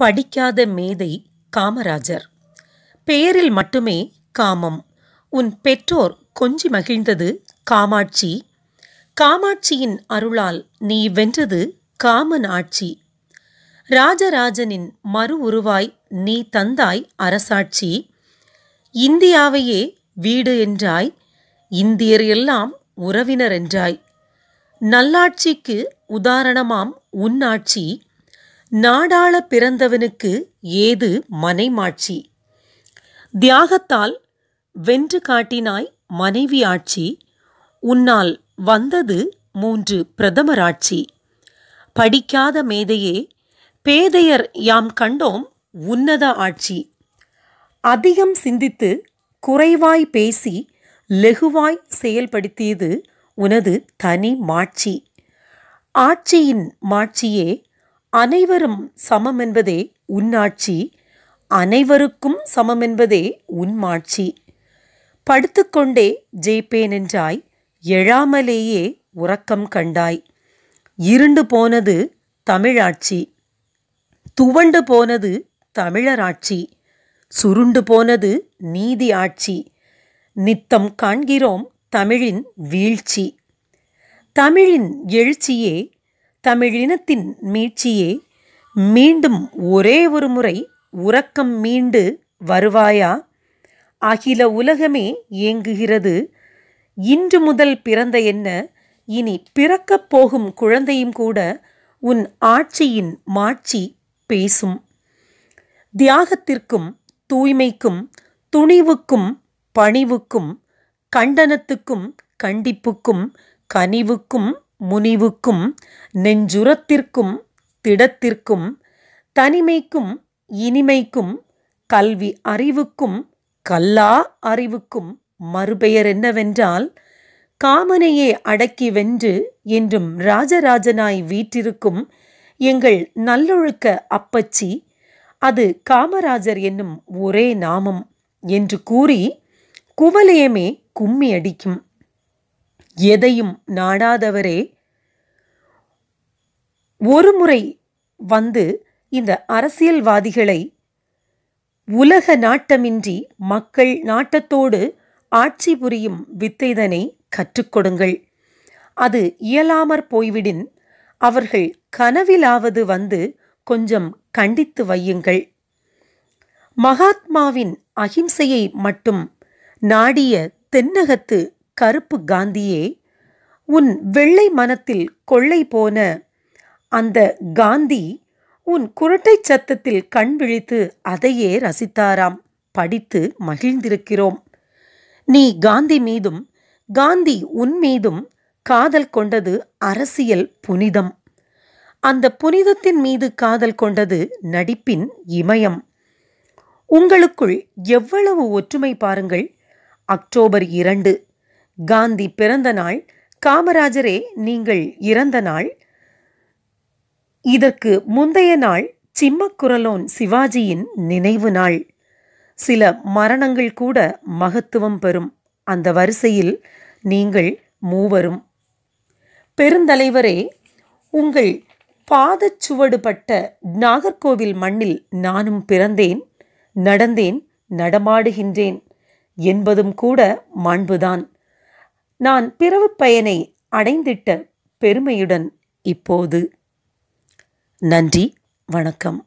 படிக்காத மேதை காமராஜர் பெயரில் மட்டுமே காமம் உன் பெற்றோர் கொஞ்சி மகிழ்ந்தது காமாட்சி காமாட்சியின் அருளால் நீ வென்றது காமன் ஆட்சி ராஜராஜனின் மறு உருவாய் நீ தந்தாய் அரசாட்சி இந்தியாவையே வீடு என்றாய் இந்தியர் எல்லாம் உறவினர் என்றாய் நல்லாட்சிக்கு உதாரணமாம் உன்னாட்சி நாடாள பிறந்தவனுக்கு ஏது மனைமாட்சி தியாகத்தால் வென்று காட்டினாய் மனைவி ஆட்சி உன்னால் வந்தது மூன்று பிரதமராட்சி படிக்காத மேதையே பேதையர் யாம் கண்டோம் உன்னத ஆட்சி அதிகம் சிந்தித்து குறைவாய் பேசி லெகுவாய் செயல்படுத்தியது உனது தனி மாட்சி ஆட்சியின் மாட்சியே அனைவரும் சமம் என்பதே உன்னாட்சி அனைவருக்கும் சமம் என்பதே உன்மாட்சி படுத்துக்கொண்டே ஜெயிப்பேன் என்றாய் எழாமலேயே உறக்கம் கண்டாய் இருண்டு போனது தமிழாட்சி துவண்டு போனது தமிழராட்சி சுருண்டு போனது நீதி ஆட்சி நித்தம் காண்கிறோம் தமிழின் வீழ்ச்சி தமிழின் எழுச்சியே தமிழினத்தின் மீட்சியே மீண்டும் ஒரே ஒரு முறை உறக்கம் மீண்டு வருவாயா அகில உலகமே ஏங்குகிறது இன்று முதல் பிறந்த என்ன இனி பிறக்கப் போகும் குழந்தையும் கூட உன் ஆட்சியின் மாட்சி பேசும் தியாகத்திற்கும் தூய்மைக்கும் துணிவுக்கும் பணிவுக்கும் கண்டனத்துக்கும் கண்டிப்புக்கும் கனிவுக்கும் முனிவுக்கும் நெஞ்சுரத்திற்கும் திடத்திற்கும் தனிமைக்கும் இனிமைக்கும் கல்வி அறிவுக்கும் கல்லா அறிவுக்கும் மறுபெயர் என்னவென்றால் காமனையே அடக்கி வென்று என்றும் ராஜராஜனாய் வீற்றிருக்கும் எங்கள் நல்லொழுக்க அப்பச்சி அது காமராஜர் என்னும் ஒரே நாமம் என்று கூறி குவலயமே கும்மி அடிக்கும் எதையும் நாடாதவரே ஒருமுறை வந்து இந்த அரசியல்வாதிகளை உலக நாட்டமின்றி மக்கள் நாட்டத்தோடு ஆட்சி புரியும் வித்தைதனை கற்றுக்கொடுங்கள் அது இயலாமற் போய்விடின் அவர்கள் கனவிலாவது வந்து கொஞ்சம் கண்டித்து வையுங்கள் மகாத்மாவின் அகிம்சையை மட்டும் நாடிய தென்னகத்து கருப்பு காந்தியே உன் வெள்ளை மனத்தில் கொள்ளை போன அந்த காந்தி உன் குரட்டை சத்தத்தில் கண் விழித்து அதையே ரசித்தாராம் படித்து மகிழ்ந்திருக்கிறோம் நீ காந்தி மீதும் காந்தி உன் மீதும் காதல் கொண்டது அரசியல் புனிதம் அந்த புனிதத்தின் மீது காதல் கொண்டது நடிப்பின் இமயம் உங்களுக்குள் எவ்வளவு ஒற்றுமை பாருங்கள் அக்டோபர் இரண்டு காந்தி பிறந்த நாள் காமராஜரே நீங்கள் இறந்த நாள் இதற்கு முந்தைய நாள் சிம்மக்குரலோன் சிவாஜியின் நினைவு நாள் சில மரணங்கள் கூட மகத்துவம் பெறும் அந்த வரிசையில் நீங்கள் மூவரும் பெருந்தலைவரே உங்கள் பாதச்சுவடுபட்ட நாகர்கோவில் மண்ணில் நானும் பிறந்தேன் நடந்தேன் நடமாடுகின்றேன் என்பதும் கூட மாண்புதான் நான் பிறவு பயனை அடைந்திட்ட பெருமையுடன் இப்போது நன்றி வணக்கம்